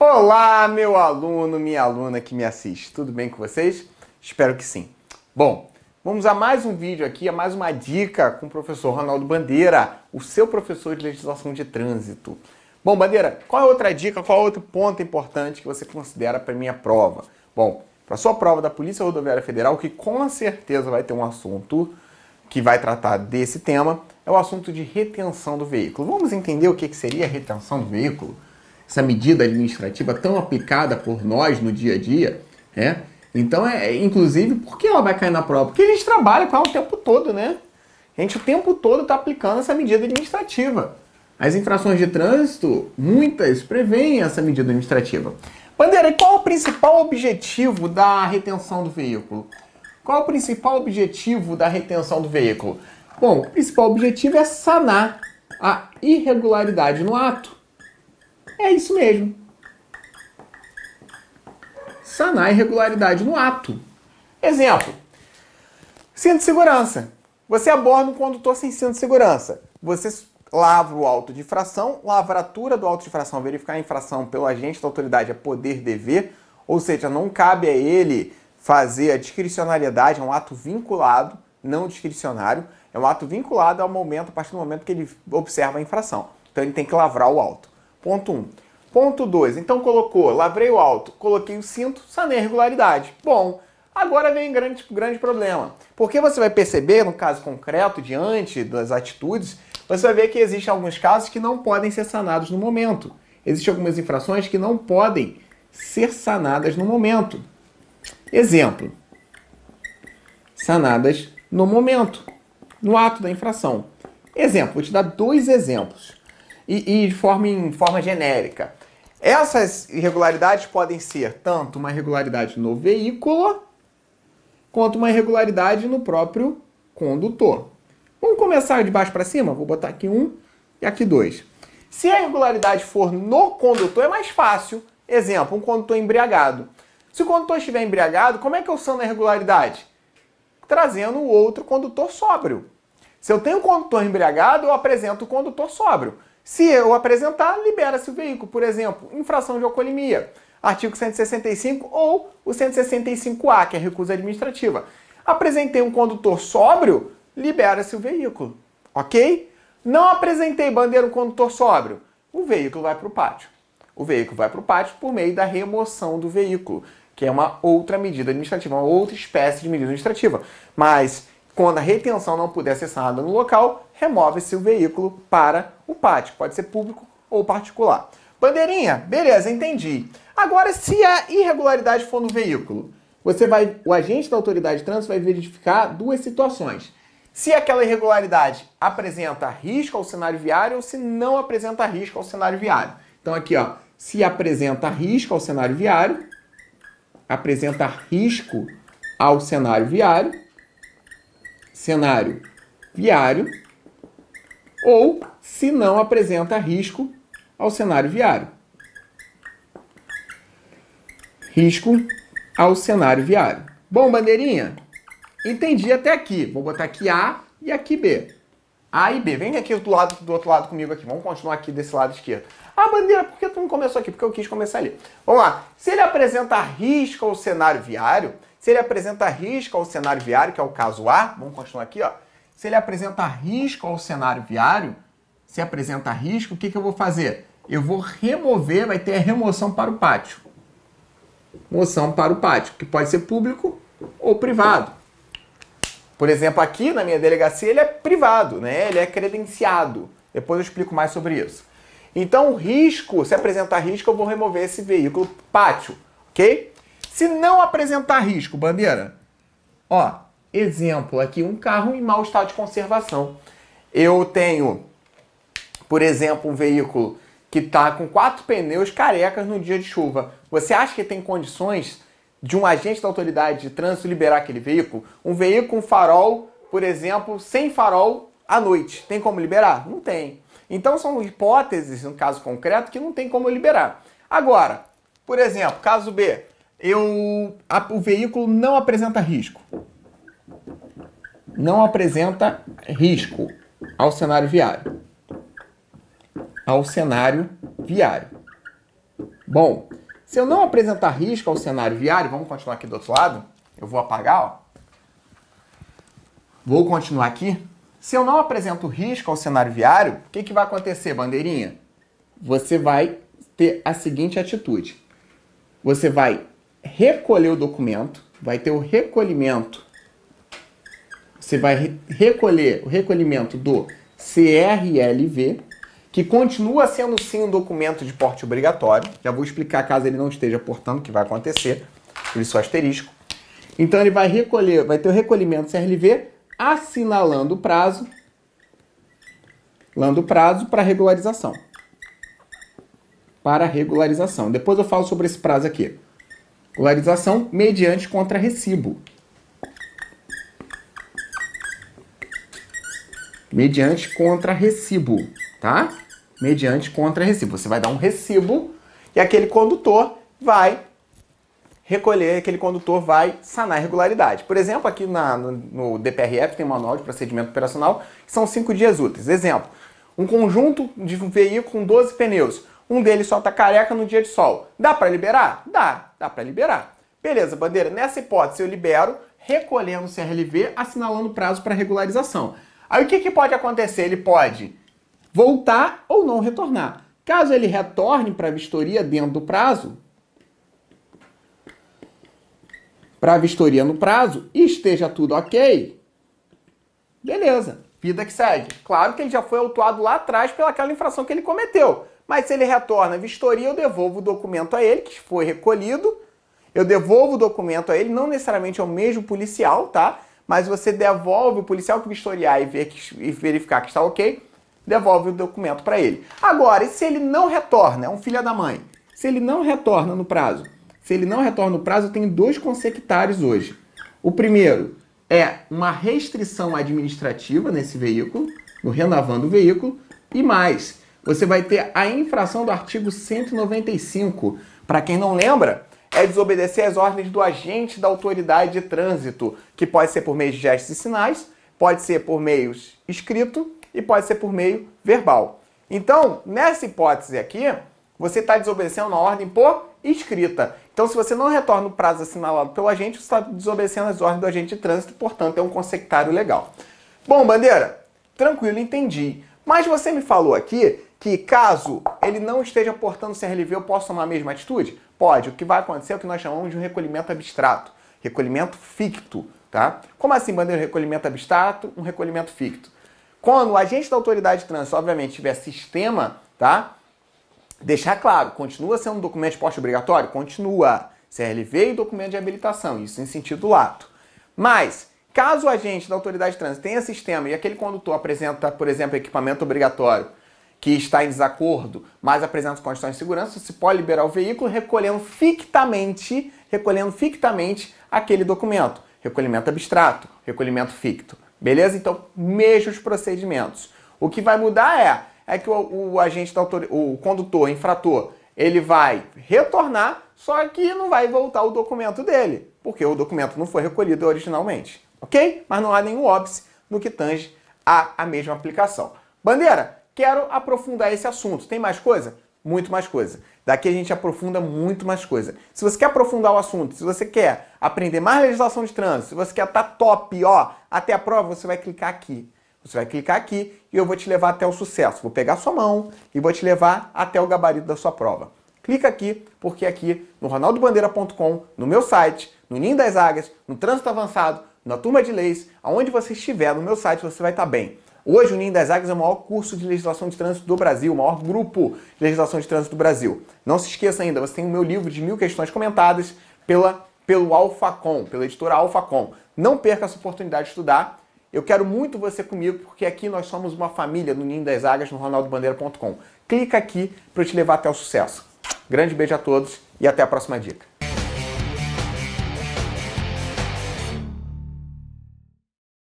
Olá, meu aluno, minha aluna que me assiste. Tudo bem com vocês? Espero que sim. Bom, vamos a mais um vídeo aqui, a mais uma dica com o professor Ronaldo Bandeira, o seu professor de legislação de trânsito. Bom, Bandeira, qual é outra dica, qual é outro ponto importante que você considera para minha prova? Bom, para sua prova da Polícia Rodoviária Federal, que com certeza vai ter um assunto que vai tratar desse tema, é o assunto de retenção do veículo. Vamos entender o que seria retenção do veículo? essa medida administrativa tão aplicada por nós no dia a dia, né? Então, é, é, inclusive, por que ela vai cair na prova? Porque a gente trabalha com ela o tempo todo, né? A gente o tempo todo está aplicando essa medida administrativa. As infrações de trânsito, muitas, prevêem essa medida administrativa. Bandeira, qual o principal objetivo da retenção do veículo? Qual o principal objetivo da retenção do veículo? Bom, o principal objetivo é sanar a irregularidade no ato. É isso mesmo. Sanar irregularidade no ato. Exemplo: cinto de segurança. Você aborda um condutor sem cinto de segurança. Você lava o auto de infração, lavratura do auto de infração, verificar a infração pelo agente da autoridade é poder dever, ou seja, não cabe a ele fazer a discricionariedade, é um ato vinculado, não discricionário, é um ato vinculado ao momento, a partir do momento que ele observa a infração. Então ele tem que lavrar o auto. Ponto 1. Um. Ponto 2. Então colocou, lavrei o alto, coloquei o cinto, sanei a regularidade. Bom, agora vem grande, grande problema. Porque você vai perceber, no caso concreto, diante das atitudes, você vai ver que existem alguns casos que não podem ser sanados no momento. Existem algumas infrações que não podem ser sanadas no momento. Exemplo: sanadas no momento, no ato da infração. Exemplo, vou te dar dois exemplos e, e de forma, em forma genérica. Essas irregularidades podem ser tanto uma irregularidade no veículo, quanto uma irregularidade no próprio condutor. Vamos começar de baixo para cima? Vou botar aqui um e aqui dois. Se a irregularidade for no condutor, é mais fácil. Exemplo, um condutor embriagado. Se o condutor estiver embriagado, como é que eu sano a irregularidade? Trazendo o outro condutor sóbrio. Se eu tenho um condutor embriagado, eu apresento o condutor sóbrio. Se eu apresentar, libera-se o veículo. Por exemplo, infração de alcoolemia, artigo 165 ou o 165A, que é recusa administrativa. Apresentei um condutor sóbrio, libera-se o veículo, ok? Não apresentei bandeira um condutor sóbrio, o veículo vai para o pátio. O veículo vai para o pátio por meio da remoção do veículo, que é uma outra medida administrativa, uma outra espécie de medida administrativa. Mas quando a retenção não puder ser sanada no local, remove-se o veículo para o pátio. Pode ser público ou particular. Bandeirinha, beleza, entendi. Agora, se a irregularidade for no veículo, você vai, o agente da autoridade de trânsito vai verificar duas situações. Se aquela irregularidade apresenta risco ao cenário viário ou se não apresenta risco ao cenário viário. Então aqui, ó, se apresenta risco ao cenário viário, apresenta risco ao cenário viário, cenário viário, ou se não apresenta risco ao cenário viário. Risco ao cenário viário. Bom, bandeirinha, entendi até aqui. Vou botar aqui A e aqui B. A e B. Vem aqui do, lado, do outro lado comigo aqui. Vamos continuar aqui desse lado esquerdo. Ah, bandeira, por que tu não começou aqui? Porque eu quis começar ali. Vamos lá. Se ele apresenta risco ao cenário viário, se ele apresenta risco ao cenário viário, que é o caso A, vamos continuar aqui, ó. Se ele apresenta risco ao cenário viário, se apresenta risco, o que, que eu vou fazer? Eu vou remover, vai ter a remoção para o pátio. Moção para o pátio, que pode ser público ou privado. Por exemplo, aqui na minha delegacia ele é privado, né? ele é credenciado. Depois eu explico mais sobre isso. Então, risco, se apresentar risco, eu vou remover esse veículo pátio, ok? Se não apresentar risco, bandeira, ó, exemplo aqui, um carro em mau estado de conservação. Eu tenho, por exemplo, um veículo que está com quatro pneus carecas no dia de chuva. Você acha que tem condições de um agente da autoridade de trânsito liberar aquele veículo? Um veículo com farol, por exemplo, sem farol à noite, tem como liberar? Não tem. Então são hipóteses, no caso concreto, que não tem como liberar. Agora, por exemplo, caso B, eu, a, o veículo não apresenta risco não apresenta risco ao cenário viário. Ao cenário viário. Bom, se eu não apresentar risco ao cenário viário, vamos continuar aqui do outro lado. Eu vou apagar, ó. Vou continuar aqui. Se eu não apresento risco ao cenário viário, o que, que vai acontecer, bandeirinha? Você vai ter a seguinte atitude. Você vai recolher o documento, vai ter o recolhimento você vai recolher o recolhimento do CRLV, que continua sendo sim um documento de porte obrigatório. Já vou explicar caso ele não esteja portando, o que vai acontecer, por isso asterisco. Então ele vai recolher, vai ter o recolhimento CRLV assinalando o prazo, lando o prazo para regularização. Para regularização. Depois eu falo sobre esse prazo aqui. Regularização mediante contra-recibo. mediante contra-recibo, tá? Mediante contra-recibo. Você vai dar um recibo e aquele condutor vai recolher, aquele condutor vai sanar a irregularidade. Por exemplo, aqui na, no, no DPRF tem um manual de procedimento operacional que são cinco dias úteis. Exemplo, um conjunto de um veículo com 12 pneus. Um deles só tá careca no dia de sol. Dá para liberar? Dá, dá para liberar. Beleza, bandeira, nessa hipótese eu libero recolhendo o CRLV, assinalando prazo para regularização. Aí o que, que pode acontecer? Ele pode voltar ou não retornar. Caso ele retorne para a vistoria dentro do prazo, para a vistoria no prazo e esteja tudo ok, beleza, vida que segue. Claro que ele já foi autuado lá atrás pelaquela infração que ele cometeu, mas se ele retorna à vistoria, eu devolvo o documento a ele, que foi recolhido, eu devolvo o documento a ele, não necessariamente ao é mesmo policial, tá? mas você devolve o policial que vistoriar e, ver que, e verificar que está ok, devolve o documento para ele. Agora, e se ele não retorna, é um filho da mãe, se ele não retorna no prazo, se ele não retorna no prazo, eu tenho dois consectários hoje. O primeiro é uma restrição administrativa nesse veículo, no renovando o veículo, e mais, você vai ter a infração do artigo 195. Para quem não lembra, é desobedecer às ordens do agente da autoridade de trânsito, que pode ser por meio de gestos e sinais, pode ser por meios escrito e pode ser por meio verbal. Então, nessa hipótese aqui, você está desobedecendo a ordem por escrita. Então, se você não retorna o prazo assinalado pelo agente, você está desobedecendo as ordens do agente de trânsito, portanto, é um consectário legal. Bom, Bandeira, tranquilo, entendi. Mas você me falou aqui que caso ele não esteja portando sem relever, eu posso tomar a mesma atitude? Pode. O que vai acontecer é o que nós chamamos de um recolhimento abstrato, recolhimento ficto, tá? Como assim, bandeira, recolhimento abstrato, um recolhimento ficto? Quando o agente da autoridade de trânsito, obviamente, tiver sistema, tá? Deixar claro, continua sendo um documento de porte obrigatório? Continua. CLV e documento de habilitação, isso em sentido lato. Mas, caso o agente da autoridade de trânsito tenha sistema e aquele condutor apresenta, por exemplo, equipamento obrigatório que está em desacordo, mas apresenta condições de segurança, se pode liberar o veículo recolhendo fictamente, recolhendo fictamente aquele documento. Recolhimento abstrato, recolhimento ficto. Beleza? Então, mesmos procedimentos. O que vai mudar é, é que o, o agente da autor... o condutor, infrator, ele vai retornar, só que não vai voltar o documento dele, porque o documento não foi recolhido originalmente. Ok? Mas não há nenhum óbice no que tange a, a mesma aplicação. Bandeira, Quero aprofundar esse assunto. Tem mais coisa? Muito mais coisa. Daqui a gente aprofunda muito mais coisa. Se você quer aprofundar o assunto, se você quer aprender mais legislação de trânsito, se você quer estar tá top, ó, até a prova, você vai clicar aqui. Você vai clicar aqui e eu vou te levar até o sucesso. Vou pegar sua mão e vou te levar até o gabarito da sua prova. Clica aqui, porque aqui no ronaldobandeira.com, no meu site, no Ninho das Águias, no Trânsito Avançado, na Turma de Leis, aonde você estiver no meu site, você vai estar tá bem. Hoje o Ninho das Águias é o maior curso de legislação de trânsito do Brasil, o maior grupo de legislação de trânsito do Brasil. Não se esqueça ainda, você tem o meu livro de mil questões comentadas pela, pelo Alfacom, pela editora Alfacom. Não perca essa oportunidade de estudar. Eu quero muito você comigo, porque aqui nós somos uma família no Ninho das Águias, no ronaldobandeira.com. Clica aqui para eu te levar até o sucesso. Grande beijo a todos e até a próxima dica.